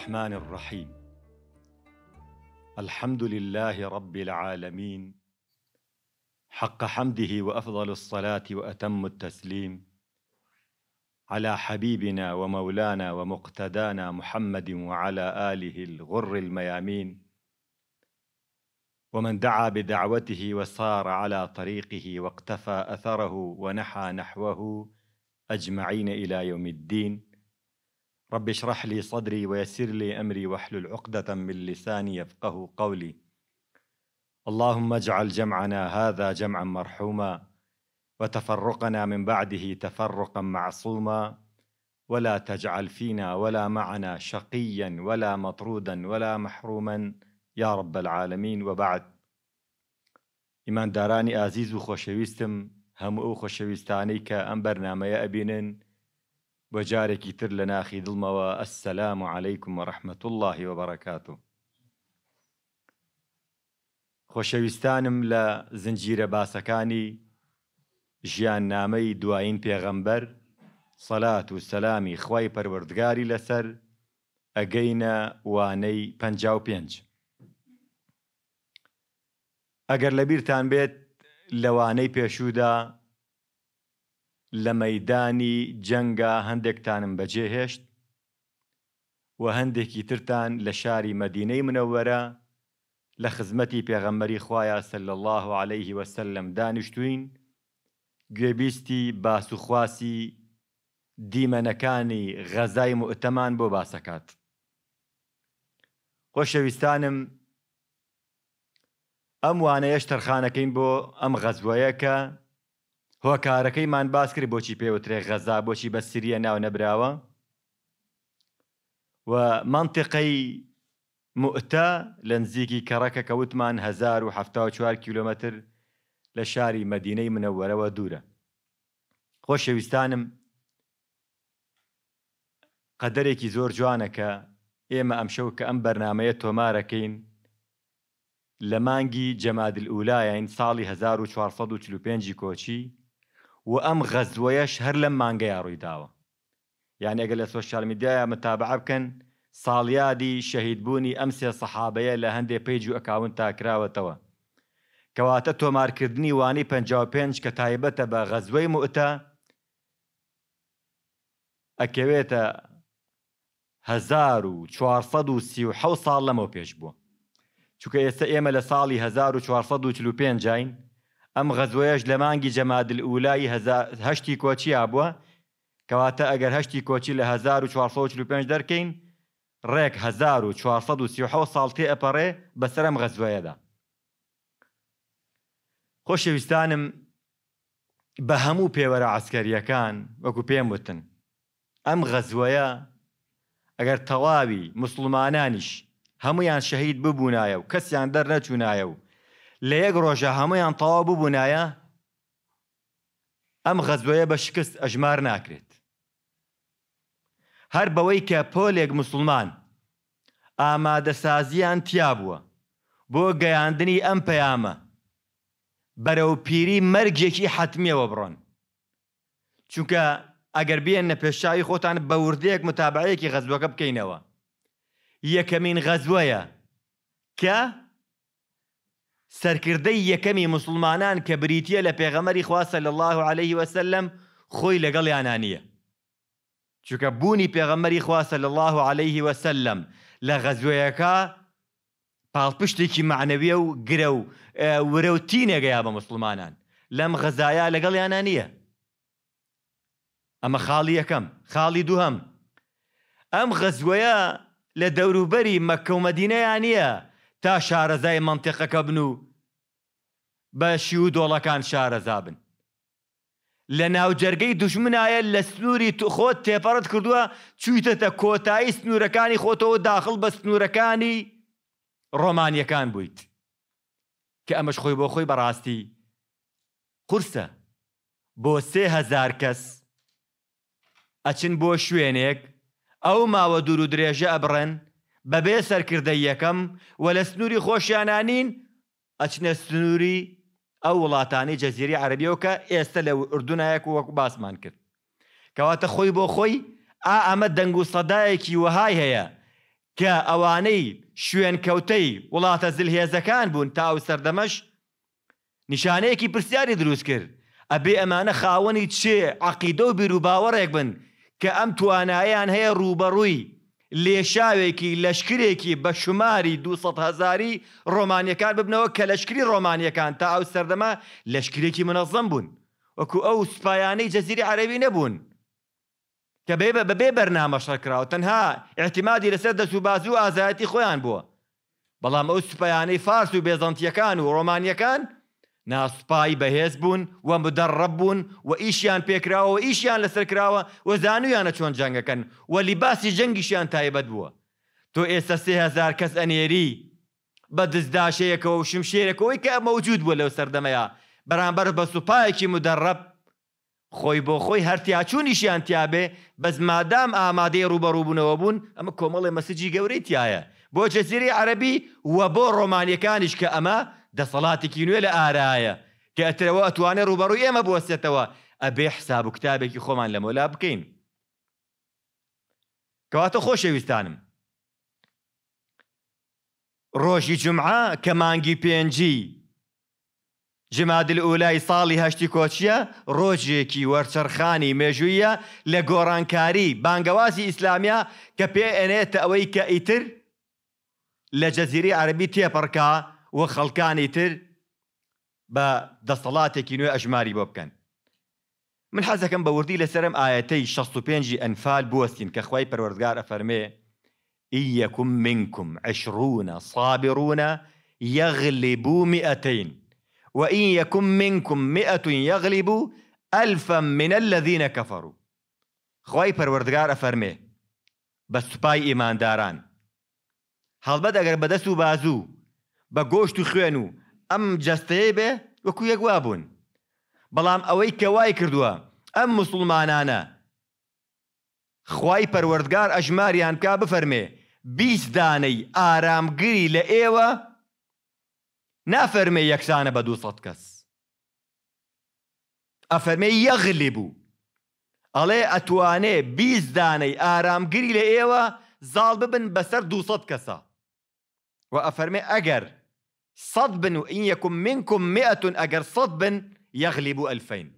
الرحمن الرحيم الحمد لله رب العالمين حق حمده وافضل الصلاه واتم التسليم على حبيبنا ومولانا ومقتدانا محمد وعلى اله الغر الميامين ومن دعا بدعوته وسار على طريقه واقتفى اثره ونحى نحوه اجمعين الى يوم الدين رب اشرح لي صدري ويسر لي أمري واحلل عقدة من لساني يفقه قولي اللهم اجعل جمعنا هذا جمعا مرحوما وتفرقنا من بعده تفرقا معصوما ولا تجعل فينا ولا معنا شقيا ولا مطرودا ولا محروما يا رب العالمين وبعد ايمان داراني و وخوشويستم هم او خۆشەویستانەی کە ئەم بەرنمەیە بە جارێکی تر لە ناخی دڵمەوە ئەسسەسلام و عیکم و ڕەحمەت اللهی وەبەرەکات و خۆشەویستانم لە زنجیرە باسەکانی ژیان نامەی دوایین پێغەمبەر سەلات و سەلامی خی پەروەردگاری لەسەر ئەگەینە وانەی پ پێنج ئەگەر لەبییران بێت لەوانەی پێشودا لە مەدانی جەنگا هەندێکتانم بەجێ هێشت و هەندێکی ترتان لە شاری مەدینەی منەوەرە لە خزمەتی پێغەمەری خویە سل الله عليه وسلم دانیشتوین گوێبیستی باسوخواسی دیمەنەکانی غەزای مؤتەمان بۆ باسەکات خۆشەویستانم ئەم وانەیەش تەرخانەکەین بۆ ئەم غەزوەیە کە هۆکارەکەیمان باس کرد بۆچی پێوترێ غەزا بۆچی بە سریە ناو نەبراوە و منطقەی مؤتە لە نزیکی کەڕەکە کە وتمان 1970 کیلومتر لە شاری مەدینەی منەوەرەوە دوورە خۆشەویستانم قەدرێکی زۆر جوانەکە ئێمە ئەمشەو کە ئەم بەرنمەیە تۆمارەکەین لە مانگی جەمادل ئولایەن ساڵی 1445 کۆچی و ئەم غەزوەیەش هەر لەم مانگەیە ڕووی داوە یان ئەگە لە سۆشال میدیایە متابع بکەن ساڵیادی شەهیدبوونی ئەم سێ سەحابەیە لە هەندێک پیج و ئەکاون تاکراوەتەوە کەواتە تۆمارکردنی وانی 55 کە تایبەتە بە غەزوەی مؤتە ئەکەوێتە 1940 ساڵ لەمەوە پێش بووە چونکە ئێستا ئێمە لە ساڵی 1945 جین ئەم غەزۆیەش لە مانگی جەمادل ئولایی هەشتی کۆچی بووە کەواتە ئەگەر هەشتی کۆچی لە 1445 دەرکەین ڕێک 1436 ساڵتی ئەپەڕێ بەسرم غەزوەیەدا. خۆشەویستانم بە هەموو پێوەرە عسکەریەکان وەکو پێم وتن ئەم غەزوەیە ئەگەر تەواوی مسلمانانیش هەمویان شەهید ببوونایە و کەسیان دەرنەچوونایە و لە یەک ڕۆژە هەمویان تەوا ببوونایە ئەم غەزبەیە بە شکست ئەژمار ناکرێت هەر بەوەی کە پۆلێک مسلمان ئامادەسازیان تیا بووە بۆ گەیاندنی ئەم پەیامە بەرەو پیری مەرگێکی حتمیەوە بڕۆن چونکە ئەگەر بێن نە پێشایی خۆتان بە وردەیەک متابعەیەکی غەزبەکە بکەینەوە یەکەمین غەزوەیە کە سەرکردەی یەکەمی مسلمانان کە بریتە لە پێغەمەری خواسە لە الله عليه وسلم خۆی لەگەڵیانانیە چونکە بوونی پێغەمەری خواسە لە الله عليه وسلم لە غەزوەیەەکە پاڵپشتێکی معنەویە و گرە و ورە و تینەگەیا بە مسلمانان لەم غەزایە لەگەڵیانە نییە ئەمە خاڵی یەکەم خاڵی دووهم ئەم غەزوەیە لە دەوروبەری مەکەومەدینەیان نییە تا شارەزای منتیقەکە بن و بە شی و دۆڵەکان شارەزا بن لە ناوجەرگەی دژمنایە لە سنووری خۆت تێپەڕت کردووە چویتەتە کۆتایی سنوورەکانی خۆتەوە داخل بە سنوورەکانی ڕۆمانیەکان بوویت کە ئەمەش خۆی بۆ خۆی بەڕاستی قورسە بۆ سێهزار کەس ئەچن بۆ شوێنێک ئەو ماوە دوور و درێژە ئەبڕن بەبێ سەرکردەی یەکەم و لە سنووری خۆشیانانین ئەچنە سنووری ئەو وڵاتانی جەزیری عربیەوە کە ئێستا لە ئردونایەک وەکو باسمان کرد کەواتە خۆی بۆ خۆی ئا ئەمە دەنگ و سەدایەکی وهای هەیە کە ئەوانەی شوێنکەوتەی وڵاتە زلهێزەکان بوون تا و سەردەمەش نیشانەیەکی پرسیاری دروست کرد ئەبێ ئەمانە خاوەنی چێ عقیدە و بیرروباوەڕێک بن کە ئەم تواناییان هەیە ڕوبەڕووی لێشاوێکی لەشکرێکی بە شماری 200 هزاری ڕۆمانیەکان ببنەوە کە لەشکری ڕۆمانیەکان تا ئەو سەردەما لەشکرێکی منەظەم بوون وەکو ئەو سوپایانەی جەزیری عەرەوی نەبوون کە بێ بە بەبێ بەرنامەشڕکراوە تەنها احتیمادی لەسەر دەسوباز و ئازایەتی خۆیان بووە بەڵام ئەو سوپایانەی فارس و بێزانتیەکان و ڕۆمانیەکان ناسوپایی بەهێز بوون و مدەڕەب بوون و ئیشیان پێکراوە و ئیشیان لەسەر کراوە و زانویانە چۆن جەنگەکەن و لیباسی جەنگیشیان تایبەت بووە تۆ ئێستا سهزار کەس ئەنێری بە دزداشەیەکەوە و شمشێرەکەەوەی کە مەوجود بووە لەو سەردەمەیە بەرامبەر بە سوپایەکی مدەڕەب خۆی بۆ خۆی هەرتیاچوونیشیان تیاابێ بەس مادام ئامادەی ڕوبەڕووبوونەوە بوون ئەمە کۆمەڵی مەسجی گەورەی تایە بۆ چەسیری عەربی وە بۆ ڕۆمانیەکانیش کە ئەمە دەسەڵاتێکی نوێ لە ئارایە کە ئەترەوە ئەتوانێت ڕوبەڕوو ئێمە بوەستێتەوە ئەبێ حساب و کتابێکی خۆمان لە مۆلا بکەین کەواتە خۆشەویستانم ڕۆژی جمعە کە مانگی پێنجی جمادل ئولای ساڵی هەشتی کۆچیە ڕۆژێکی وەرچەرخانی مێژوویە لە گۆڕانکاری بانگەوازی ئیسلامیا کە پێ ئەنێتە ئەوەی کە ئیتر لە جەزیری عربی تێپڕکە و خەڵکانی تر با دەسەڵاتێکی نوێ ئەژماری بۆ بکەن من حەزەکەم بە وردی لەسرم ئاەتەی 65 ئەنفال بوەستین کە خی پەروەردگار ئەفەرمێ منكم عشرون صابرون يغلبوا یەغلیبوو وإن وئین منكم منکم يغلبوا ألفا من الذين كفروا کەفەڕوو خی أفرمي بس باي إيمان داران هەڵبەت غير بدأ سو بازو بە گۆشت و خوێن و ئەم جەستەیە بێ وەکو یەکوا بوون بەڵام ئەوەی کەوای کردووە ئەم مسلمانانە خی پەروەردگار ئەژماریان کا بفەرمێ بیست دانەی ئارامگری لە ئێوە نافەرمێ یەکسانە بە دوسە کەس ئەفەرمێ یەغلی بوو ئەڵێ ئەتوانێ بیست دانەی ئارامگری لە ئێوە زاڵ ببن بەسەر دوسە کەسە و ئەفەرمێ ئەگەر صدب وإن يكن منكم مئة أجر صدب يغلب ألفين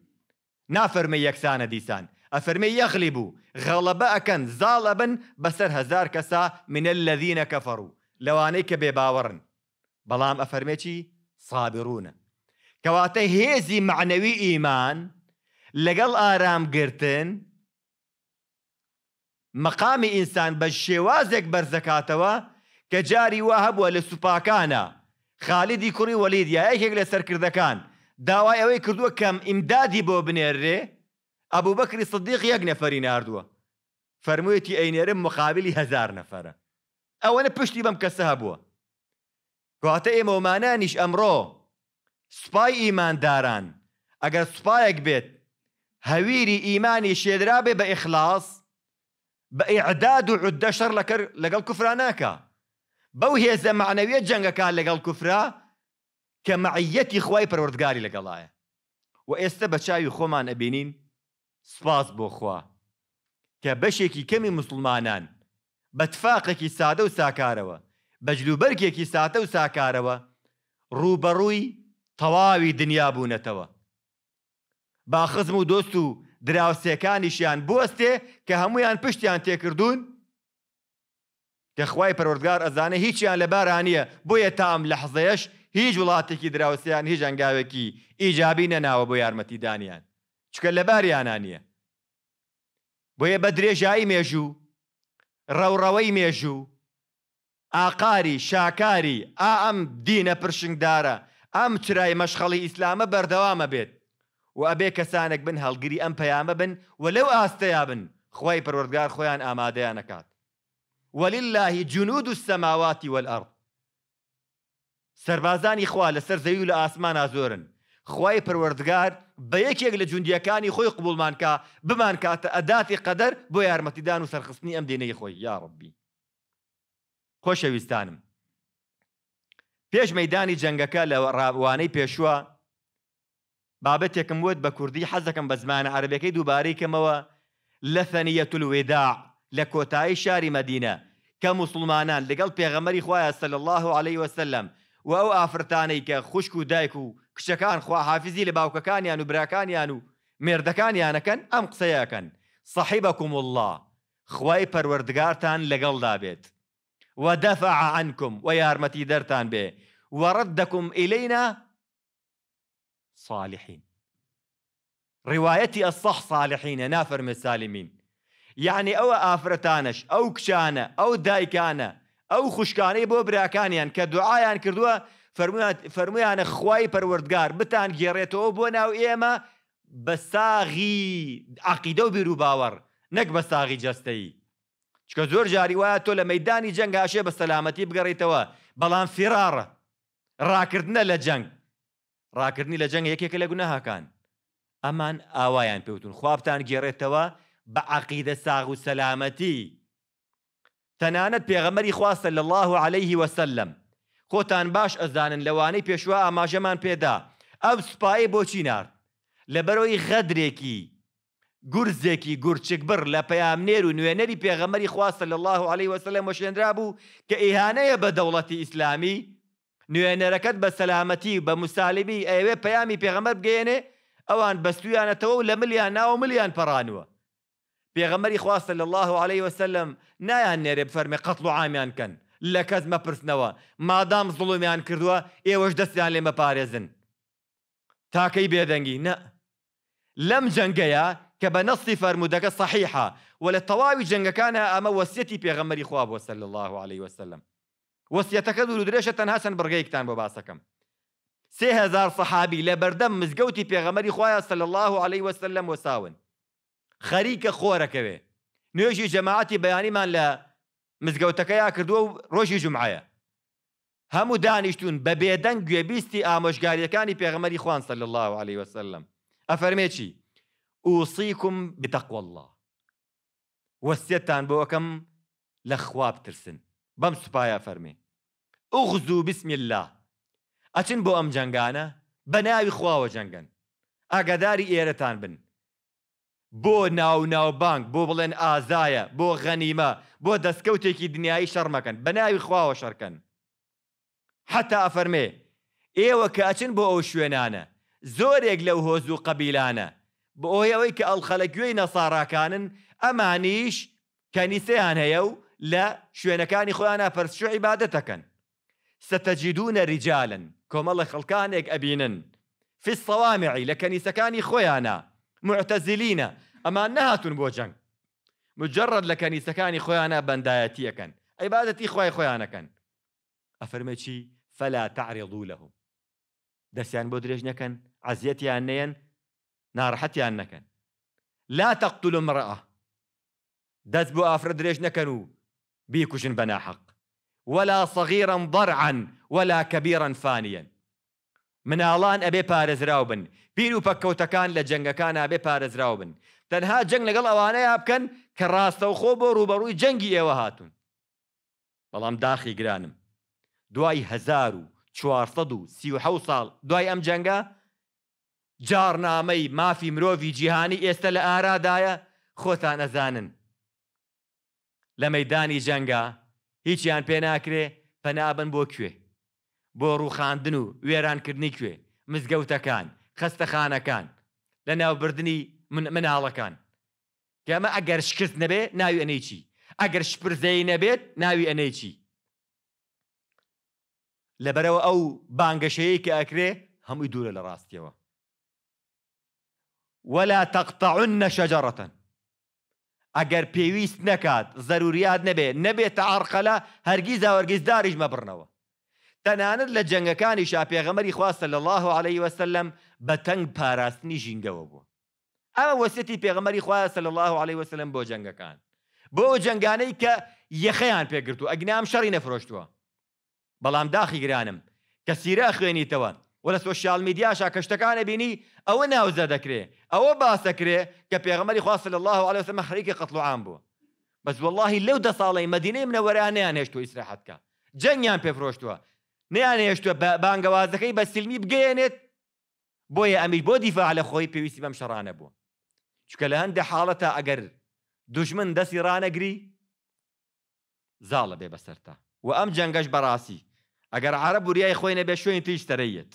نافرمي یەکسانە دیسان ديسان یەغلیب و غەڵەبە ئەەکەن زاڵە بن هزار كسا من الذين كفروا لوانيك بباورن بلام بێ باوەڕن بەڵام هيزي معنوي إيمان لقل آرام ئیمان لەگەڵ إنسان مەقامی ئینسان بە شێوازێک بەرزەکاتەوە کە خالیدی ایک وەلید یەکێک لە سەرکردەکان داوای ئەوەی کردووە کەم ئیمدادی بۆ بنێرێ ئەبوو بەکری سدیق یەک نەفەری نردووە فەرموویەتی ئەینێرم مقابلی هزار نەفەرە ئەوەنە پشتی بەم کەسە هەبووە گواتە امرو سپای ایمان داران اگر سپای اگ هەویری هویری ایمانی شدرابه با اخلاص با اعداد و لکر لگل کفرانه که بەو هێزە معنەویە جەنگەکان لەگەڵ کوفرا کە مەعەتی خی پەروەردگاری لەگەڵایە و ئێستا بە چاوی خۆمان ئەبینین سپاس بۆ خوا کە بەشێکی کەمی مسلمانان بەتفاقێکی سادە و ساکارەوە بەجلوبەرگێکی ساتە و ساکارەوە ڕوبەڕووی تەواوی دنیا بوونەتەوە با خزم و دۆست و دراوسەکانیشیان بۆستێ کە هەمویان پشتیان تێکردوون کەخوای پەروەردگار ئەزانە هیچیان لە بارانیە بۆیە تام لە حزەیەش هیچ وڵاتێکی دراوسیان هیچ ئەنگاوێکی ئیجابی نەناوە بۆ یارمەتیدانیان چکە لە باریانانیە بۆیە بە درێژایی مێژوو ڕەوڕەوەی مێژوو ئاقاری شاکاری ئا ئەم دینە پرشنگدارە ئەم چرای مەشخەڵی ئیسلامە بەردەوامە بێت و ئەبێ کەسانێک بن هەڵگیری ئەم پەیامە بن و لەو ئاستەیا بن خی پەروەردگار خۆیان ئامادەیان نکات وللهی جنود و سەماواتی والأرض سربازانی خوا لەسەر زەوی و لە ئاسمان زۆرن خی پروەردگار بە یەکێک لە جوندیەکانی خۆی قوبولمانکە بمان کاتە ئەداتی قەدەر بۆ یارمەتیدان و سەرخستنی ئەم دێنەی خۆی یاڕبی خۆشەویستانم پێش مەدانی جەنگەکە لە ڕوانەی پێشووە بابەتێکم وت بە کوردی حەزەکەم بە زمانە عربەکەی دووبارەی کەمەوە لە فەنیەت الوێدا لكوتاي شاري مدينة كمسلمانان لقل بيغمري خوايا صلى الله عليه وسلم و دايكو كشكان خوا حافزي لباوكا كان يانو برا كان يانو ميردا كان يانا كان أم قصيا كان صاحبكم الله خواي پەروەردگارتان لەگەڵدا بێت و عنكم ويارمتي درتان به وردكم إلينا صالحين روايتي الصح صالحين نافر من السالمين یعنی ئەوە ئافرەتانش ئەو کچانە ئەو دایکانە ئەو خوشکانەی بۆ براکانیان کە دوعایان کردووە فەرمویانە خوای پەروەردگار بتان گێڕێتەوە بۆ ناو ئێمە بە ساغی عقیدە و بیر و باوەڕ نەک بە ساغی جستایی چکە زۆر جاری وایە تۆ لە مەدانی جەنگاشێ بە سەلامەتی بگەڕیتەوە بەڵام فراڕە ڕاکردنە لە جەنگ ڕاکردنی لە جەنگ یەکێکە لە گونەهاکان ئەمان ئاوایان پێوتون خوابتان گێڕێتەوە بە عقیدە ساغ و سەلامەتی تەنانەت پێغەمەری خواستە لە الله عليه وسلم خۆتان باش ئەزانن لەوانەی پێشوا ئاماژەمان پێدا ئەو سوپایی بۆچی نار لە بەرەوەی غەدرێکی گورزێکی گورچک بڕ لە پەیامنێر و نوێنەری پێغەمەری خواستە لە الله عليه وسلم وەشێنرا بوو کە ئیهانەیە بە دەوڵەتی ئیسلامی نوێنەرەکەت بە سەلامەتی بە مسالبی ئەوێ پەیامی پێغەمە بگەێنێ ئەوان بەستویانەتەوە و لە ملیان ناو ملیان پەڕانوە پێغەمەری خواستە لە الله عليه وسلم نایان نێرێ بفەرمێ قەتڵ و عامیان کەن لە کەس مەپرسنەوە مادام زڵومیان کردووە ئێوەش دەستیان لێ مەپارێزن تاکەی بێدەنگی نە لەم جەنگەیە کە بە نەستی فەرمودەکە صحیحە و لە تەواوی جەنگەکانە ئەمە وەسیەتی پێغەمەری خوا بۆ سەل الله عليه وسلم وەسیەتەکە دوور درێشە تەنها چەند بڕگەیەکتان بۆ باسەکەم سێهزار صحابی لە بەردەم مزگەوتی پێغەمەری خوایە سەل الله عليه وسلم وەساون خريك كبه خۆرەکەوێ نوێژی بياني بەیانیمان لا مزگەوتەکە یا كردو روشي جمعايا همو دانشتون دانیشتون بە بێدەنگ گوێبیستی ئامۆژگاریەکانی پێغەمەری خوان لە الله عليه وسلم ئەفەرمێکی ئووسیکم بتقوى الله وەسیەتان بۆەکەم لخواب ترسن بەم سوپایە فەرمێ اغزو بسم الله اچن بو ام جنگانا بە ناوی خواوە جەنگن ئاگاداری بن بۆ ناو ناوبانک بۆ بڵێن ئازایە بۆ غەنیمە بۆ دەستکەوتێکی دنیای شەرمەکەن بە ناوی خواوە شەرکەن حتا ئەفەرمێ ئێوە کە ئەچن بۆ ئەو شوێنانە زۆرێک لەو هۆز و قەبیلانە بۆ ئەوەی کە ئەڵخەلەگوێی نەساراکانن ئەمانیش کەنیسەیان هەیە و لە شوێنەکانی خۆیان ناپەرشو عیبادەتەکەن سەتەجیدونە ریجالن کۆمەڵە خەڵکانێک ئەبینن فی الصەوامعی لە کەنیسەکانی خۆیانە معتزلين اما نەهاتون بۆ جەنگ مجرد لە کەنیسەکانی خۆیانە بەندایەتیەکەن عبادتي خی كان ئەفەرمەچی فەلا فلا تعرضوا دەستیان دسيان درێژ كان عزيتي نەیەن نارحتي انك لا تقتلوا امراه دەست بو ئافرە بيكوشن بنا حق ولا صغيرا ضرعا ولا كبيرا فانيا مناڵان ئەبێ پارێزراو بن بیر و پەکەوتەکان لە جەنگەکان ئابێ پارێزراو بن تەنها جەنگ لەگەڵ ئەوانەیە بکەن کە ڕاستەو خۆ بۆ ڕوبەڕووی جەنگی ئێوە هاتون بەڵام داخی گرانم دوای هزار و چوارسەد و سیح ساڵ دوای ئەم جەنگە جارنامەی مافی مرۆڤی جیهانی ئێستا لە ئارادایە خۆتان ئەزانن لە مەدانی جەنگە هیچیان پێ ناکرێ پەنابن بۆ کوێ بۆ ڕووخاندن و وێرانکردنی کوێ مزگەوتەکان خەستەخانەکان لە ناوبردننی مناڵەکان گەمە ئەگەر شکست نەبێ ناوی ئەنەیچی ئەگەر شپرزەی نەبێت ناوی ئەنەیچی لەبەرەوە ئەو بانگەشەیە کە ئەکرێ هەمووی دوورە لە ڕاستیەوە ولا تقطعن شجرة ئەگەر پێویست نەکات زەروریات نەبێ نەبێت تا ئارقەلا هەرگیز هەرگیز داریش مەبڕنەوە تەنانەت لە جەنگەکانی شاپێغەمەری خواستە لە الله عليه وسلم بە تەنگ پاراستنی ژینگەوە بوو ئەمە وەستی پێغەمەری خواستە لە الله عليه وسلم بۆ جەنگەکان بۆ جنگانەی کە یەخەیان پێگرتو ئەگنام شەڕی نەفرۆشتووە بەڵام داخی گرانم کە سیرە خوێنیتەوە و لە سوۆشال میدیاشا کەشتەکانە بینی ئەوە ناوزە دەکرێ ئەوە باسەکرێ کە پێغەمەری خواست لە الله عليه وسلم حریکی قتلعام بوو بەس واللهی لەو دە ساڵی مدینەی منەوەرانیان هێشت و ئیسراحەتکە جەنگیان پێفرۆشتووە نیانێشتوە بانگەوازەکەی بە سلمی بگەێنێت بۆیە ئەمیر بۆ دیفاع لە خۆی پێویستی بەم شەڕانە بوو چکە لە هەندە حاڵەتە ئەگەر دژمن دەستی ڕانەگری زاڵە بێ بەسەرتا و ئەم جەنگەش بەڕاستی ئەگەر عرە بوریای خۆینە بێ شوێن تیش تەرەیەت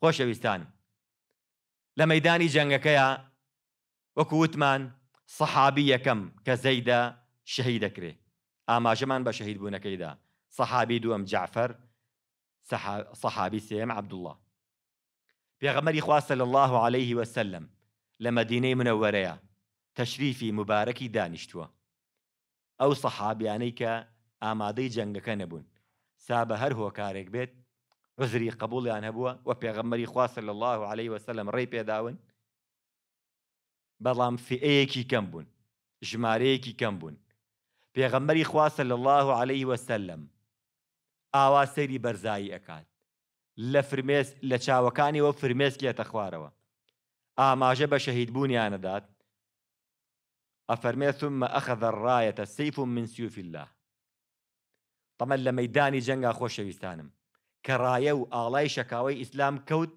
خۆشەویستان لە مەدانی جەنگەکەیە وەکو وتمان سەحابی یەکەم کە زەیدە شەهید دەکرێ ئاماژەمان بە شەهید بوونەکەیدا صحابي سەحابی دووەم جعفەر سەحابی سێم عبدوڵله پێغەمەری خواستە صلى الله عليه وسلم لە مەدینەی منەوەرەیە تەشریفی مبارەکی دانیشتووە ئەو سەحابیانەی کە ئامادەی جەنگەکە نەبوون سابە هەر هۆکارێک بێت عزری قبولیان هەبووە و پێغەمەری خواستە صلى الله عليه وسلم ڕێ پێداون بلام في أيكي كمبون جماريكي كمبون بوون پێغەمبەری خواستە لە الله عليه وسلم ئاوا سەیری بەرزایی ئەکات لە فرمێس لە چاوەکانی وە فرمێس لێتە خوارەوە ئاماژە بە شەهید بوونیانەدات ئەفەرمێ ثمە ئەخەدە ڕایەتە سیف و من سیوفی الله تەمە لە مەدانی جەنگا خۆشەویستانم کە ڕایە و ئاڵای شەکاوەی ئیسلام کەوت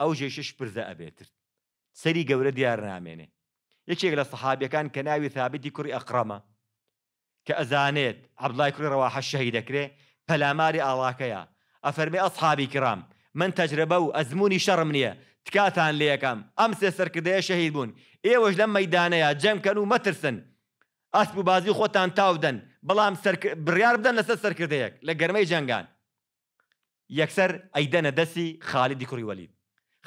ئەو ژێشش پرزە ئەبێتر سەری گەورە دیار نامێنێ یەکێک لە سەحابەکان کە ناوی ثابتی کوڕی ئەقڕەمە کە ئەزانێت عبدڵای کوڕی ڕەواحە شەهی دەکرێت پەلاماری ئاڵاکەیە ئەفەرمی ئەسحابی کرام من تەجربە و ئەزمموی شەڕم نییە تکاتان لەکەم ئەم سێ سەرکردەیە شەهید بوون ئێوەش إيه لەم مەدانەیە جەمکەن و مەترسن ئەسب و بازی خۆتان تاودەن بەڵام بڕیار بدەن لەسەر سەرکردەیەک لە گەرمەی جەنگان یەکسەر ئەیدەنە دەسی خالیدی کوڕی وەلید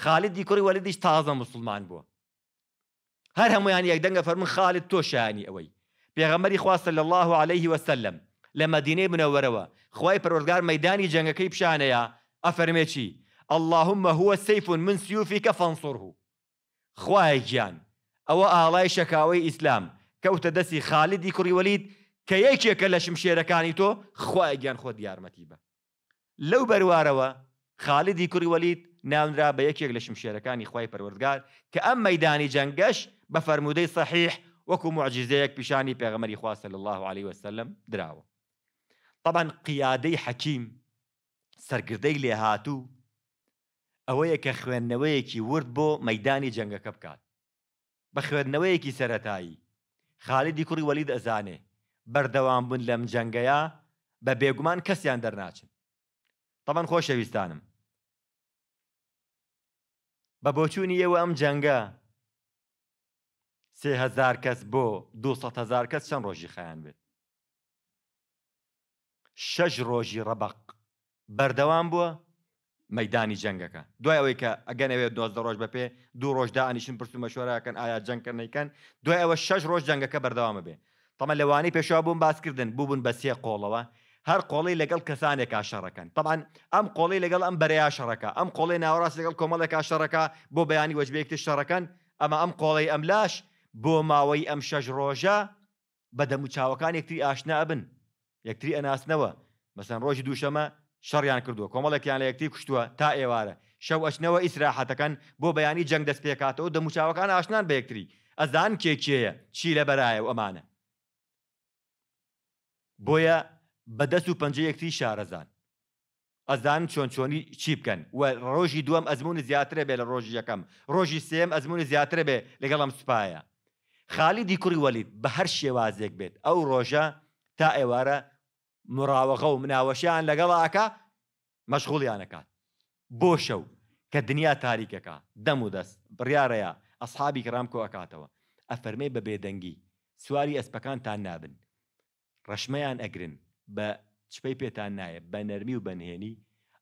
خالیدی کوڕی وەلیدیش تازه مسلمان بو بووە هەر هەمویان يعني یەکدەنگە فەرمن خالد تو شایانی ئەوەی پێغەمەری خواستە لە الله عليه وسلم لە مەدینەی منەوەرەوە خی پەرۆرگار مەدانی جەنگەکەی پیشانەیە ئەفەرمێکی اللهم هو سيف من سيوفك فانصره خوای او ئەوە ئاڵای اسلام ئیسلام کەوتە خالد خالیدی کوڕی وەلید کە یەکێکە لە شمشێرەکانی تو خوای گیان خۆت یارمەتی بە لەو بەروارەوە خالیدی کوڕی وەلید ناونرا بە یەکێک لە شمشێرەکانی خی پەروەردگار کە ئەم مەدانی جەنگەش بە فەرمودەی صحیح وكو معجزيك بشاني پێغەمەری خواه صلى الله عليه وسلم دراوه طبعا قیادەی حەکیم سەرگردەی لێهاتوو ئەوەیە کە خوێندنەوەیەکی ورد بۆ مەدانی جەنگەکە بکات بە خوێندنەوەیەکی سەتایی خالیدی کوڕی وەلید ئەزانێ بەردەوام بوون لەم جەنگەیە بە بێگومان کەسیان دەرناچن تەمان خۆشەویستانم بە بۆچوونی ئێوە ئەم جەنگە سهزار کەس بۆ 200 هزار کەس چەند ڕۆژی خیان بێت شەژ ڕۆژی ڕەبق بەردەوام بووە مەدانی جەنگەکە دوای ئەوەی کە ئەگەنەوێت دۆزدە ڕۆژ بەپێ دوو ڕۆژدا ئەنیشن پرسو مەشوەراکەن ئایا جەنگکردنیکەن دوای ئەوە شەش ڕۆژ جەنگەکە بەردەوامە بێ تەمە لەوانی پێشوا بوون باسکردن بووبوون بە سێ قۆڵەوە هەر قۆڵی لەگەڵ کەسانێک کاشەڕەکەن طبعاان ئەم قۆڵی لەگەڵ ئەم بەرەیا شەڕەکە ئەم قۆڵی ناوەڕاست لەگەڵ کۆمەڵێک کاشەڕەکە بۆ بەیانی وەجبێکتی شەڕەکەن ئەمە ئەم قۆڵی ئەم لاش بۆ ماوەی ئەم شەژ ڕۆژە بە دەموچاوەکان یەکتی ئاشنا بن یەکتری ئەناسنەوە مەسن ڕۆژی دووشەمە شەڕیان کردووە کۆمەڵێکیان لە یەکتی کوشتووە تا ئێوارە شەو ئەچنەوە ئیسراحەتەکەن بۆ بەیانی جەنگ دەست پێکاتەوە دەموچاوەکان ئاشنان بە یەکتری ئەزان کێکێیە چی لە بەرایە و ئەمانە بۆیە بەدەست و پنج یەکتی شارەزان ئەزان چۆن چۆنی چی بکەن و ڕۆژی دووەم ئەزمون زیاترە بێ لە ڕۆژی یەکەم ڕۆژی سێم ئەزمون زیاترە بێ لەگەڵم سوپایە خالی دیکوڕی وەلید بە هەر شێوازێک بێت ئەو ڕۆژە تا ئێوارە مراوەخە و مناوەشیان لەگەڵاکە مەشغوڵیانەکات بۆ شەو کە دنیا تاریکەکە دەم و دەست بڕیارەیە ئەسحابی کرام کۆ ئەکاتەوە ئەفەرمێ بە بێدەنگی سواری ئەسپەکانتان نابن ڕەشمەیان ئەگرن بە چپەی پێتان نایە بە نەرمی و بەنهێنی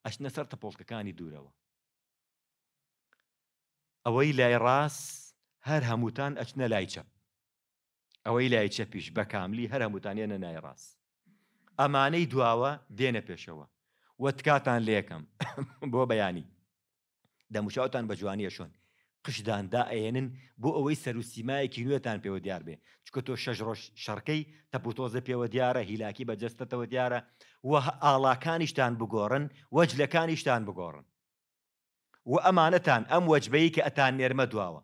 ئەشنە سەر تەپۆڵکەکانی دوورەوە ئەوەی لای ڕاست هەر هەمووتان ئەچنە لای چەپ ئەوەی لای چەپیش بە کاملی هەر هەمووتانێنە نای ڕاست ئەمانەی دواوە دێنە پێشەوە وەتکاتان لێکم بۆ بەیانی دەموچاوتان بە جوانیە شۆن قشداندا ئەێنن بۆ ئەوەی سەروسیمایەکی نوێتان پێوە دیار بێ چکە تۆ شەژ ڕۆژ شەڕکەی تەپوتۆزە پێوە دیارە هیلاکی بەجەستەتەوە دیارە و ئاڵاکانیشتان بگۆڕن وەجلەکانیشتان بگۆڕن و ئەمانەتان ئەم وەجبەی کە ئەتان نێرمە دواوە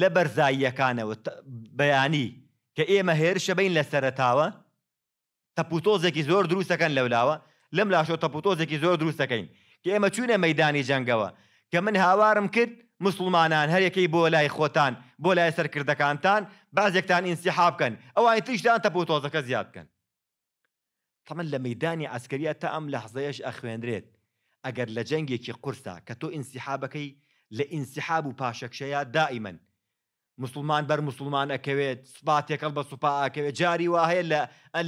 لە بەرزاییەکانەوە بەیانی کە ئێمە هێرشە بین لە سەرتاوە تەپوتۆزێکی زۆر دروستەکەن لەولاوە لەم لاشۆ تەپوتۆزێکی زۆر دروستەکەین کە ئێمە چوونە مەدانی جەنگەوە کە من هاوارم کرد مسلمانان هەرەکەی بۆ لای خۆتان بۆ لای سەرکردەکانتان بازێکتان ئینسیحابکەن ئەوان تریشدان تەپوتۆزەکە زیادکەن تەمن لە مەدانی ئەسکەریە تا ئەم لە حزەیەش ئەخوێنرێت ئەگەر لە جەنگێکی قورسا کە تۆ ئینسیحابەکەی لە ئینسیحاب و پاشەکشەیە دائیمەن مسلمان بەر مسلمان ئەکەوێت سوپاتێکەڵ بە سوپا ئاکەوێت جاری وا هەیە لە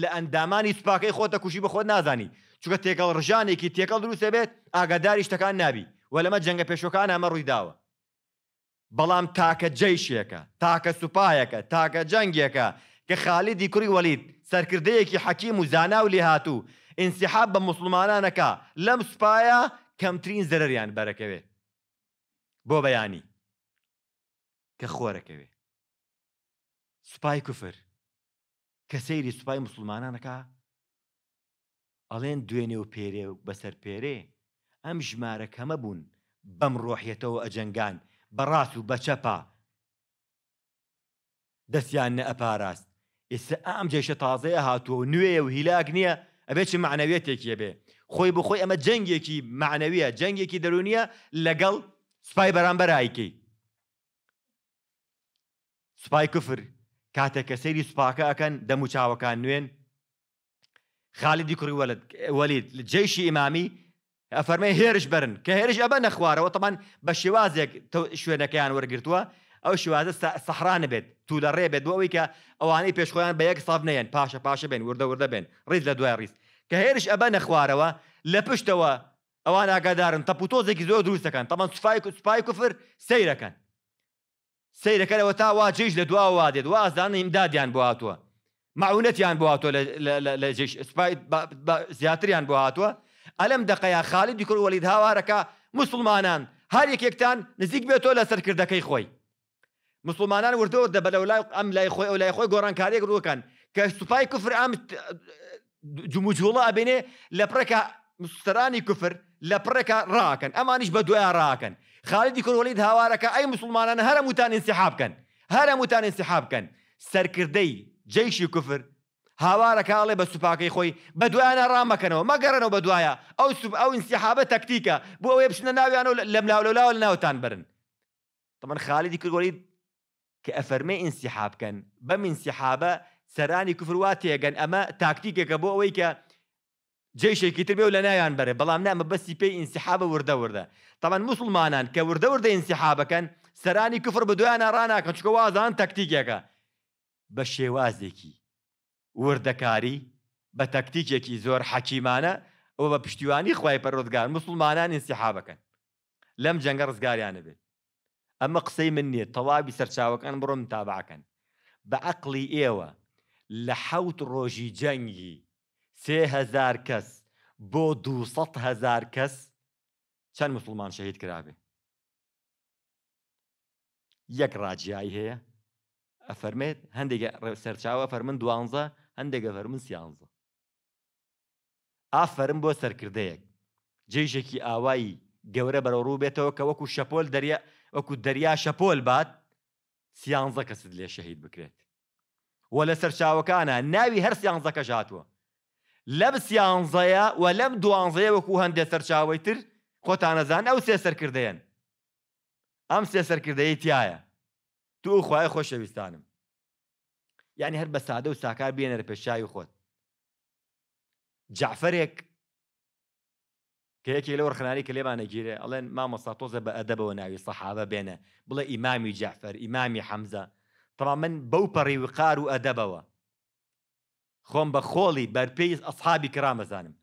لە ئەندامانی سوپاکەی خۆتە کوشی بە خۆت نازانی چونکە تێکەڵ ڕژانێکی تێکەڵ دروستە بێت ئاگاداری شتەکان نابی و لەمە جەنگە پێشەکان ئەمە ڕووی داوە بەڵام تاکە جەیشێکە تاکە سوپایەکە تاکە جەنگێکە کە خالیدی کوری وەلید سەرکردەیەکی حەکیم و زانا و لێ هاتوو ئینسیحاب بە مسلمانانەکە لەم سوپایە کەمترین زەرریان بەرەکەوێت بۆ بەیانی کە خۆرەکەوێ سوپای کوفر کە سەیری سوپای مسلمانانەکە ئەڵێن دوێنێ و پێرێ و بەسەر پێرێ ئەم ژمارە کەمە بوون بەم ڕۆحیەتەوە ئەجەنگان بەڕاست و بەچەپا دەستیان نە ئەپاراست ئێستا ئەم جێشە تازەیە هاتووە و نوێیە و هیلاک نییە ئەبێت چ معنەوێتێکیە بێ خۆی بخۆی ئەمە جەنگێکی معنەویە جەنگێکی دەرونیە لەگەڵ سوپای بەرامبەر ئایکەی سوپای کوفر کاتێک کە سەیری سوپاکە ئەەکەن دەم و چاوەکان نوێن خالیدی کوڕی وەلید جێشی ئیمامی ئەفەرمە هێرش بەرن کە هێرش ئەبە نەخوارەوە تەمان بە شێوازێک شوێنەکەیان وەرگرتووە ئەو شێوازە سەحرانە بێت تو لە ڕێ بێت بۆەوەی کە ئەوانەی پێشخۆیان بە یەک ساب نەیەن پاشە پاشە بێن وردە وردە بێن ڕیز لە دوای ڕیست کە هێرش ئەبە نەخوارەوە لە پشتەوە ئەوان ئاگادارن تەپوتۆزێکی زۆر دروستەکەن تەمان سوپای کوفر سیرەکەن سیرەکەرەوە تا وا جێش لە دواوا دێت وازدانە ئیمدادیان بواتوە معونەتیان بواتوە لە زیاتریان بواتوە ئەلم دقەیە خالی دیکر وەلید هاوارەکە مسلمانان هەر یەکێکتان نزیک بێتۆ لە سەرکردەکەی خۆی مسلمانان وردەوە دە بەلە لای ئەم لای خۆی ئەو لای خۆی گۆڕانکارێک ڕووکەن کە سوپای کوفر ئەم جموجوڵە ئەبێنێ لە پرەکە مسترانی کوفر لە پرەکە ڕاکەن ئەمانیش بە دوای ڕاکەن خالد کوڕ وەڵید هاوارەکە ئەی مسلمانان هەرە موتان انسیحاب بکەن هەرە موتان انسیحاب بکەن سەرکردەی جەیشی کوفر هاوارەکەڵێ بە سوپاکەی خۆی بە دوایانە ڕامەکەنەوە مەگەڕنەوە بە دوایە ئەو سوب ئەو انسیحابە تەکتیکە بۆ ئەوێ بچنە ناویان و لە ملاولەلاوە لە ناوتان برن تەمەەن خالیدی کردوەڵید کە ئەفەرمێ انسیحاب بکەن بەم انسیحابە سەرانی کوفروا تێگەن ئەمە تاکتیکێکە بۆ ئەوەی کە جێشێکی تر بێ و لە نایان بەرێ بەڵام نامە بەسی پێی ئینسیحابە وردە وردە تاوان مسلمانان کە وردە وردە ئینسیحابەکەن سەرانی کفر بە دویانە ڕناکە چکە وازان تەکتیکێکە بە شێوازێکی وردەکاری بە تەکتیکێکی زۆر حەکیمانە ئەوە بە پشتیوانی خی پەرۆزگار مسلمانان ئینسیحابەکەن لەم جەنگە ڕزگاریانە بێت ئەمە قسەی من نییە تەواوی سەرچاوەکان بڕۆم تابعکەن بە عقلی ئێوە لە حەوت ڕۆژی جەنگی سهزار کەس بۆ دوهزار کەس چەند مسلمان شەهید کرابێ یەک ڕاجایی هەیە ئەفەرمێت هەندێک سەرچاوە فەرمن دوانزە هەندێکە فەرمن سیانزە ئافەرم بۆ سەرکردەیەک جێژێکی ئاوایی گەورە بەرە ڕوو بێتەوە کە وەکو شەپۆل دەریا وەکو دەریا شەپۆل بات سیانزە کەست لێ شەهید بکرێت وە لە سەرچاوەکانە ناوی هەر سیانزەکە ژاتوە لە بسیانزەیە و لەم دوانزەیە وەکو هەندێ سەرچاوی تر خۆتانەزان ئەو سێ سەرکردەیەن ئەم سێ سەرکردەیە تایە تو خوای خۆشەویستانم یعنی هەر بە سادە و ساکار بێنەر پێشاوی خۆت جعفرێک کە یەکی لە وەرخناری کە لێمانە گیرێ ئەڵێن مامەسا تۆزە بە ئەدەبەوە ناوی سەحابە بێنە بڵێ ئیمامی جعفەر ئیمامی حەمزە تەوا من بەو پەڕی وقار و ئەدەبەوە خۆم بە خۆڵی بەرپێی ئەسحابی کرامەزانم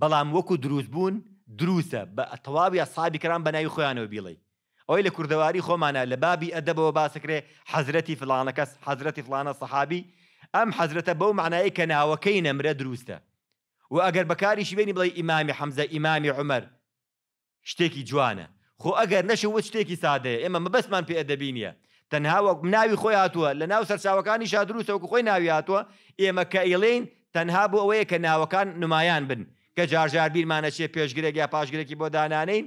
بەڵام وەکو دروست بوون دروسە بە تەواوی ئەسحابی کرام بە ناوی خۆیانەوە بیڵێ ئەوی لە کوردەواری خۆمانە لە بابی ئەدەبەوە باسەکرێ حەزرەتی فلانەکەس حەزرەتی فلانە سەحابی ئەم حەزرەتە بەو معنایی کە ناوەکەی نەمرە دروستە و ئەگەر بەکاریشی بینی بڵێ ئیمامی حەمزە ئیمامی عمەر شتێکی جوانە خۆ ئەگەر نەشە وت شتێکی سادەیە ئێمە مەبەسمان پێ ئەدەبی نیە تەنها وەک ناوی خۆی هاتووە لە ناو سەرچاوەکانی شادروستەوەکو خۆی ناوی هاتووە ئێمە کە ئیلین تەنها بۆ ئەوەیە کە ناوەکان نمایان بن کە جارجار بیرمانە چێ پێشگرێک یا پاشگرێکی بۆ دانانین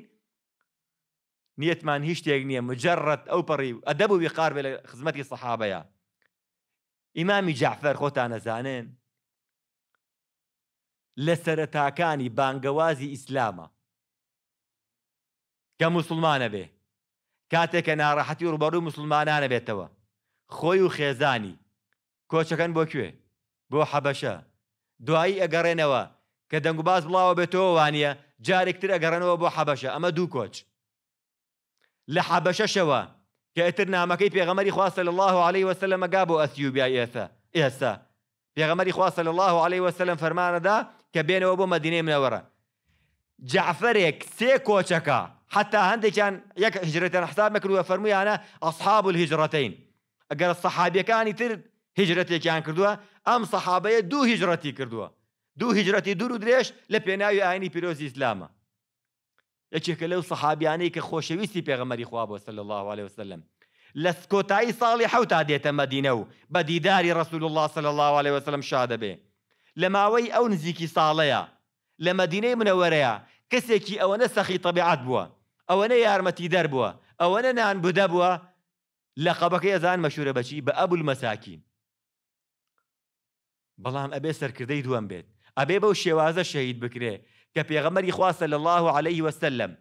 نیەتمان هیچ شتێک نییە مجرڕەت ئەو پەڕی ئەدەبووی قاربێ لە خزمەتی سەحابەیە ئیمامی جعفەر خۆتان نەزانێن لە سەرەتاکانی بانگەوازی ئیسلامە کە مسلمانە بێ کاتێک کە ناڕەحەتی ڕوبەڕوو مسلمانانە بێتەوە خۆی و خێزانی کۆچەکەن بۆ کوێ بۆ حەبەشە دوایی ئەگەڕێنەوە کە دەنگباز بڵاوە بێتەوە وانە جارێکتر ئەگەڕێنەوە بۆ حەبەشە ئەمە دوو کۆچ لە حەبەشەشەوە کە ئەتر نامەکەی پێغەمەری خواستە لە الله عليه وسلمەگا بۆ ئەسیوبیا ئێستا ئێستا پێغەمەری خواستە لە الله عليه وسلم فەرمانەدا کە بێنەوە بۆ مەدینەی منەوەرە جعفرێک سێ کۆچەکە حتا هەندێکیان یەک هجرەتیان حساب مەکردووە فەرمویانە ئەصحاب الهجرەتین ئەگەر سەحابیەکانی تر هجرەتێکیان کردووە ئەم سەحابەیە دوو هجرەتی کردووە دوو هجرەتی دوور و درێژ لە پێناوی ئاینی پیرۆزی ئیسلامە یەکێکە لەو سەحابیانەی کە خۆشەویستی پێغەمەری خوا بۆ سەل الله عليه وسلم لە سکۆتایی ساڵی حوتا دێتە مەدینە و بە دیداری ڕسول الله صلی الله عليه وسلم شادەبێ لە ماوەی ئەو نزیکی ساڵەیە لە مدینەی منەوەرەیە کەسێکی ئەوەنە سەخی تەبیعات بووە ئەوەنە یارمەتی دەر بووە ئەوەنە نان بدە بووە لە قەبەکەی ئەزان مەشورە بەچی بە ئەبول مەساکین بەڵام ئەبێ سەرکردەی دووەم بێت ئەبێ بەو شێوازە شەهید بکرێ کە پێغەمەری خواستە لە الله عليه وسلم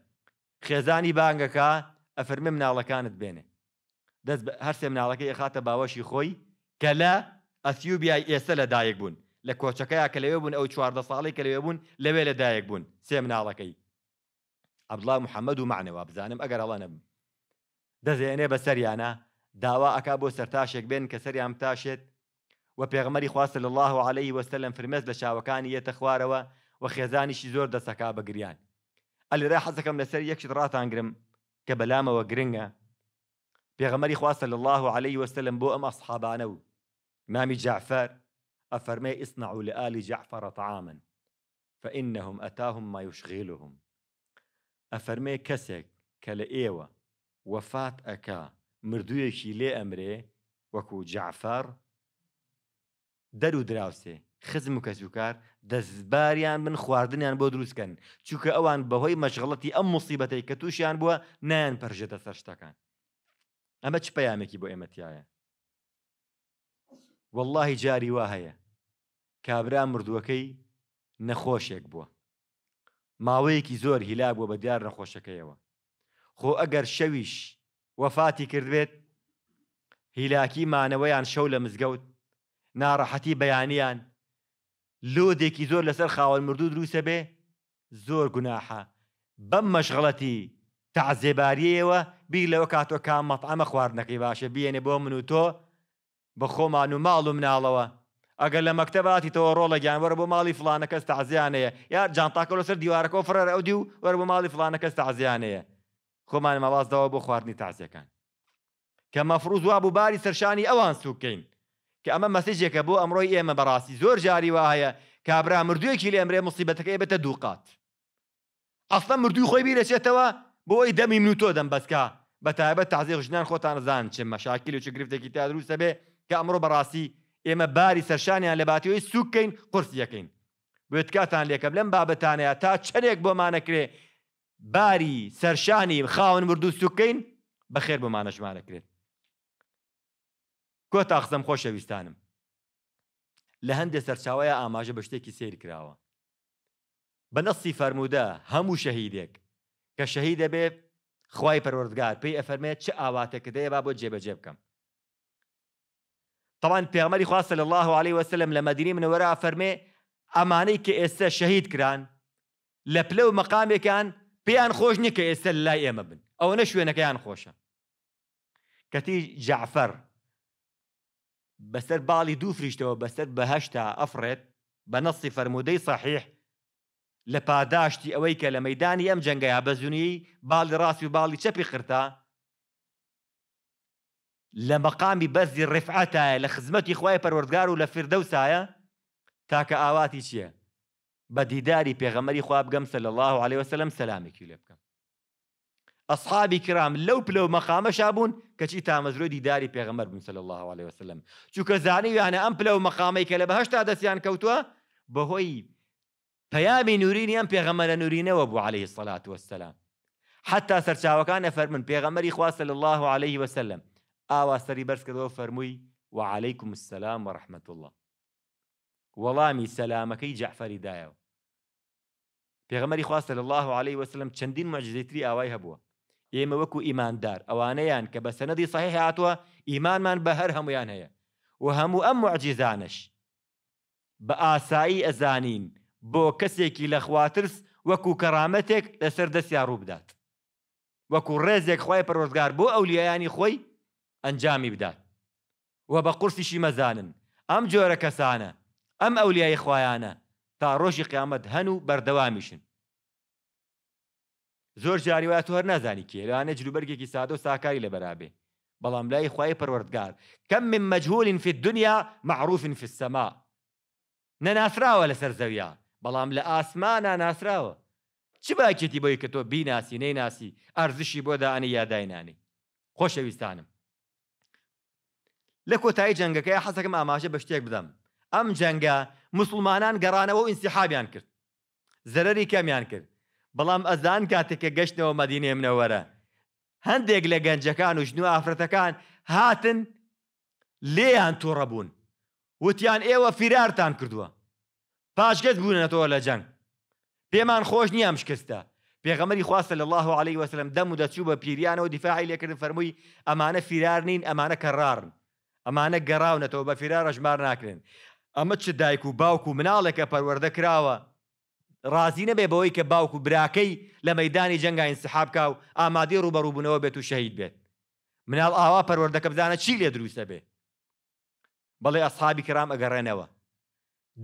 خێزانی بانگەکە ئەفرمێ مناڵەکانت بێنێ دەست هەرسێ مناڵەکەی خاتە باوەشی خۆی کە لە ئەسیوبیای ئێستا لەدایک بوون لە کۆچەکەیە کە لەوێ بوون ئەو چواردە ساڵی کە لەوێ بوون لەوێ لەدایک بوون سێ مناڵەکەی عبدڵ محەممەد و معنەوە بزانم ئەگەر ئەڵە نەبم دەزێنێ بە سەریانە داوا ئەک بۆ سەرتاشێک بێن کە سەریان تاشێت و پێغمەری خواست لە الله و عليهەی وەستە لەم فرمێز لە چاوەکانی یەتە خوارەوە و خێزانیشی زۆر دەسەکا بەگریان ئەلێرا حەزەکەم لەسەر یەکشت ڕاتانگرم کە بەلامەوە گرنگە پێغەمەری خواست لە الله و عليهەی وەستە لەم بۆ ئەم ئەسحابانە و مامی جعفەر أفرمي اصنعوا لآل جعفر طعاما فإنهم أتاهم ما يشغلهم أفرمي كسك كلا إيوة وفات أكا مردويشي لي أمري وكو جعفر درو دراوسي خزم كسوكار دزباريان من خواردنيان بۆ دروستکەن كان ئەوان اوان بهوي مشغلتي ام مصيبتي كتوشيان بووە نیان پەرژێتە سەر شتەکان ئەمە چ پەیامێکی بۆ ئێمەتیایە واللهی جاری کابرا مردووەکەی نەخۆشێک بووە ماوەیەکی زۆر هیلا بووە بە دیار نەخۆشەکەیەوە خۆ ئەگەر شەویش وەفاتی کردوێت هیلاکی مانەوەیان شەو لە مزگەوت ناڕەحەتی بەیانیان لۆدێکی زۆر لەسەر خاوەن مردوو دروسە بێ زۆر گوناحە بەم مەشغڵەتی تعزێباریەوە بیر لەوە کاتۆ کامەت ئەمە خواردنەکەی باشە بیێنێ بۆ من و تۆ بە خۆمان و ماڵ و مناڵەوە ئەگەر لە مەکتتەباتی تەوە ڕۆڵە گیان وەرە بۆ ماڵی فلانە کەس تازیانەیە یا جانتاکە لەسەر دیوارەکە فرەر ئەودی و وەرە بۆ ماڵی فلانە کەس تازیانەیە خۆمان مەوازداوە بۆ خواردنی تازیەکان کە مەفروز وا بوو باری سەرشانی ئەوان سوکەین کە ئەمە مەسیجێکە بۆ ئەمڕۆی ئێمە بەڕاستی زۆر جاری وایە کابرا مردوویەکی لە ئەمرێ مصیبەتەکەی بێتە دووقات ئەستا مردووی خۆی بیرەچێتەوە بۆ ئەوی دەمی منوتۆ دەم بەسکە بە تایبەت تازیێ ژنان خۆتان زان چ مەشاکیل و چ گرفتێکی تا دروستە بێ کە ئەمڕۆ بەڕاستی ئێمە باری سەرشانیان لە باتیەوەی سوکەین قرسیەکەین بێت کاتان لێکە لەم بابەتانەیە تا چەرێک بۆمانەکرێ باری سەرشانی خاون مرد و سوکەین بەخێر بۆمانە ژمارەکرێت کۆ تا قسەم خۆشەویستانم لە هەندێک سەرچاوەیە ئاماژە بە شتێکی سێری کراوە بە نەسی فەرموودە هەموو شەهیدێک کە شەهید دەبێت خی پەروەردگار پێی ئەفەرمێت چه ئاواتەکە دەیە با بۆ جێبەجێ بکەم طبعاً پێغمەری خواستە لە الله عليه وسلم لە مەدینی منەوەرا فەرمێ ئەمانەی کە ئێستا شەهید کران لە پلە و مەقامێکان پێیان خۆش نییە کە ئێستا لای ئێمە بن ئەوە نە شوێنەکەیان خۆشە کەتی جعفەر بەسەر باڵی دوو فریشتەوە بەسەر بەهشتا ئەفرێت بە نەسی فەرمودەی صحیح لە پاداشتی ئەوەی کە لە مەدانی ئەم جەنگەیا بەزونی باڵی ڕاستی و باڵی چەپی خرتا لە مەقامی بەزی ڕفعەتایە لە خزمەتی خخوای پەروەردگار و لە فردەوسایە تاکە ئاواتی چییە؟ بە دیداری پێغەمەری خواب بگەم سە لە الله عليه وسلم سەلامێکی لێ بکەم. ئەصحابی کرام لەو پلە و مەخامەشا بوون کەچی تامەزرۆ دیداری پێغەمەر بوون سە الله عليه وسلم چووکە زانانی یانە ئەم پلە و مەقامی کە لە بەهشتا دەستیان کەوتووە بەهۆی پەیامی نورینی ئەم پێغەمەرە نورینەوە بوو عليه سەلات وسلام. حتا سەرچاوەکان ئەفەرمن پێغەمەری خوا سە الله عليه وسلم ئاواستری بەرز کردەوە فەرمووی وعالیکم السلام و رحمت الله وەڵامی سەلامەکەی جعفەریدایەوە پێغەمەری خواستە لە الله عليه وسلم چەندین مەجزێتری ئاوای هەبووە ئێمە وەکو ئیماندار ئەوانەیان کە بە سەنەدی صحیح هاتووە ئیمانمان بە هەر هەمویان هەیە و هەموو ئەم معجزانش بە ئاسایی ئەزانین بۆ کەسێکی لە خواترس وەکو کەرامەتێک لەسەر دەستیا ڕوو بدات وەکو ڕێزێک خی پەرۆزگار بۆ ئەولیایانی خۆی ئەنجامی بدات و بە قورسیشی مەزانن ئەم جۆرە کەسانە ئەم ئەولیای خۆیانە تا ڕۆژی قیامەت هەن و بەردەوامیشن زۆر جاریوات هەر نازانی کێلانە جلوبەرگێکی سادە و ساکاری لە بەرابێ بەڵام لای خی پەروەردگار کەم من مەجهولین في الدنیا معروفن في السما نەناسراوە لەسەر زەویا بەڵام لە ئاسمانە ناسراوە چ باکێتی بۆی کە تۆ بیناسی نەیناسی ئەرزشی بۆ داانی یاداینانی خۆشەویستانم لە کۆتایی جەنگەکەی حەسەکەم ئاماژە بە شتێک بدەم ئەم جەنگە مسلمانان گەڕانەوە و ئینسیحابیان کرد زەرری کەمیان کرد بەڵام ئەزان کاتێکە گەشتنەوە مەدینێ منەوەرە هەندێک لە گەنجەکان و ژنو ئافرەتەکان هاتن لێیان تووڕە بوون وتیان ئێوە فیرارتان کردووە پاشگەت بوونەتەوە لە جەنگ پێمان خۆش نییە شکستە پێغەمەری خواستە لە الله عليه وسلم دەم و دەچوو بە پیریانەوە دیفاعی لێکردن فەرمووی ئەمانە فیرار نین ئەمانە کەڕارن ئەمانە گەڕاونەتەوە بە فیرا ڕژمار ناکرێن ئەمە چ دایک و باوک و مناڵێکە پەروەەردە کراوە ڕازی نەبێ بەوەی کە باوک و براکەی لە مەدانی جنگاین سحابکە و ئامادەی ڕوبەڕووبوونەوە بێت و شەهید بێت مناڵ ئاوا پەروەەردەکە بزانە چی لێ دروستە بێ بەڵێ ئەسحابی کرام ئەگەڕێنەوە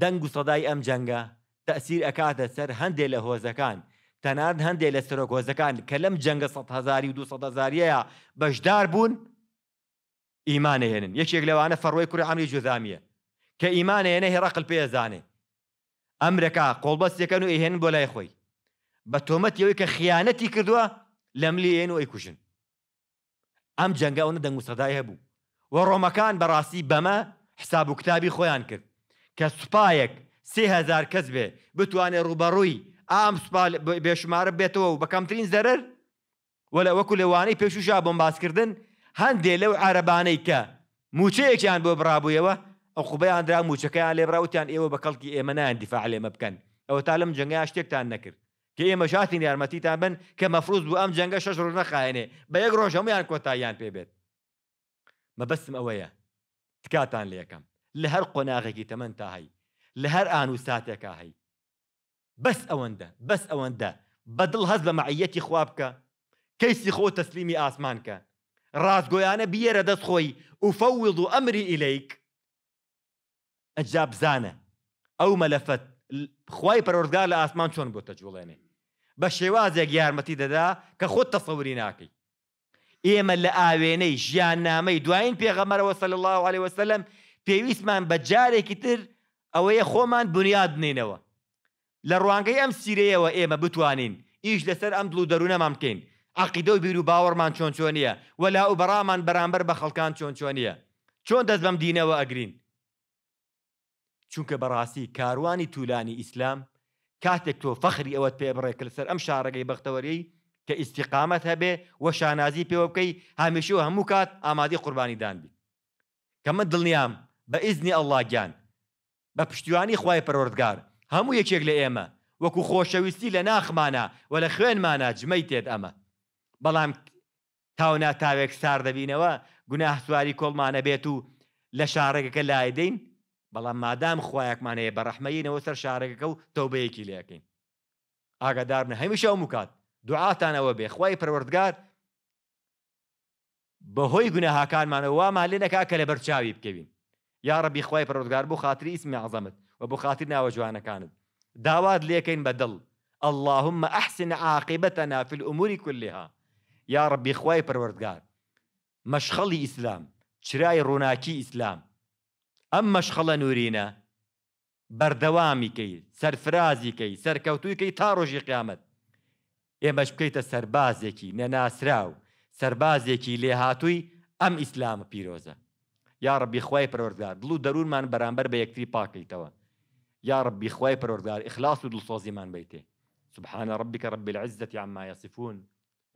دەنگ و سەدای ئەم جەنگە تەسیر ئەکاتە سەر هەندێک لە هۆزەکان تەنان هەندێک لە سەرۆکۆزەکان کە لەم جەنگە 1 هزاری و 200 هزاریەیە بەشدار بوون ئیمانەهێنن یەکێک لەوانە فەڕۆی کوڕی ئەمری جوزامیە کە ئیمانەهێنە هێرەقل پێزانێ ئەمرەکە قۆڵبەستەکەن و ئەهێن بۆ لای خۆی بە تۆمەت ئەوەی کە خیانەتی کردووە لە ملی ئێن و ئەیکوژن ئەم جەنگە ئەوە دەنگوسەدای هەبوو و ڕۆمەکان بەڕاستی بەمە حساب و کتابی خۆیان کرد کە سوپایەک سهزار کەس بێ بتوانێت ڕوبەڕووی ئام بێشمارە بێتەوە و بە کەمترین زەرەر وەلا وەکو لەوانەی پێشوشا بۆمباسکردن هەندێ لەو عربانەی کە موچەیەکیان بۆ برابوویەوە ئەو خوبەیاندرا موچەکەیان لێبراوتیان ئێوە بە کەڵکی ئێمەنایان دیفاع لێمە بکەن ئەوە تا لەم جنگای شتێکتان نەکرد کە ئێمە شاتین یارمەتیتان بن کە مەفروز بوو ئەم جەنگە شەش ڕۆژ نەخایێنێ بە یەک ڕۆژ هەمویان کۆتاییان پێبێت مەبەستم ئەوەیە تکاتان لە یەکەم لە هەر قۆناغێکی تەمەەن تا هەی لە هەر ئان و ساتێکا هەی بەس ئەوەندە بەس ئەوەندە بەدڵ هەز بە مەعەتی خواب بکە کەیسی خۆ تەسلیمی ئاسمانکە ڕاستگۆیانە بیێرە دەستخۆی وفەوض و ئەمری ئیلیک ئەجا بزانە ئەو مەلەفەت خی پەرۆرگار لە ئاسمان چۆن بۆ تەجوڵێنێ بە شێوازێک یارمەتی دەدا کە خۆت تەسەوری ناکەی ئێمە لە ئاوێنەی ژیان نامەی دوایین پێغەمەرەوە سەل الله عليه وسلم پێویستمان بە جارێکی تر ئەوەیە خۆمان بنیاد بنینەوە لە ڕوانگەی ئەم سیرەیەوە ئێمە بتوانین ئیش لەسەر ئەم دڵ و دەروونەمان بکەین عقیدە و بیر و باوەڕمان چۆن چۆنیە وەلا و بەڕامان بەرامبەر بە خەڵکان چۆن چۆنیە چۆن دەست بەم دینەوە ئەگرین چونکە بەڕاستی کاروانی توولانی ئیسلام کاتێک تۆ فەخری ئەوەت پێ بڕێکرد سەر ئەم شارەکەی بەختەوەری کە ئیسیقامەت هەبێ وە شانازی پێوە بکەی هەمیشە و هەموو کات ئامادی قوربانی دانبی کە من دڵنیام بە ئیزنی ئەللا گیان بە پشتیوانی خی پەرۆردگار هەموو یەکێک لە ئێمە وەکو خۆشەویستی لە ناخمانە و لە خوێنمانە جمەی تێت ئەمە بەڵام تاونا تاوێک سار دەبینەوە گوناه سواری کۆڵمانە بێت و لە شارەکەەکە لای دەین بەڵام مادام خۆیەکمانەیە بە ڕەحمەینەوە سەر شارەکەەکە و تەوبەیەکی لەکەین ئاگادارن هەمیشە ئەو مکات دوعاتانەوە بێ خی پروەردگار بەهۆی گونەهاکانمانەوە وامان لێ نەکا کە لە بەرچاوی بکەوین یاڕەبی خی پرۆزگار بۆ خاتری ئیسمی عزەمت و بۆ خاتر ناوە جوانەکانت داوات لێکەین بە دڵ اللهم ئەحسن عاقبەتە نافل ئوموری کولها یا ڕبیخوای پەروەردگار مەشخەڵی ئیسلام چرای ڕووناکی ئیسلام ئەم مەشخەڵە نورینە بەردەوامیکەی سەرفرازیکەی سەرکەوتویکەی تا ڕۆژی قیامەت ئێمەش بکەیتە سەربازێکی نەناسراو سەربازێکی لێهاتووی ئەم ئیسلامە پیرۆزە یا ڕبیخوای پەروەردگار دڵ و دەروونمان بەرامبەر بە یەکتری پاکەیتەوە یا ڕبیخوای پەروەردگار ئیخلاس و دڵسۆزیمان بیتێ سبحانە ڕبیکە ڕبی العزەتی عما یاسفون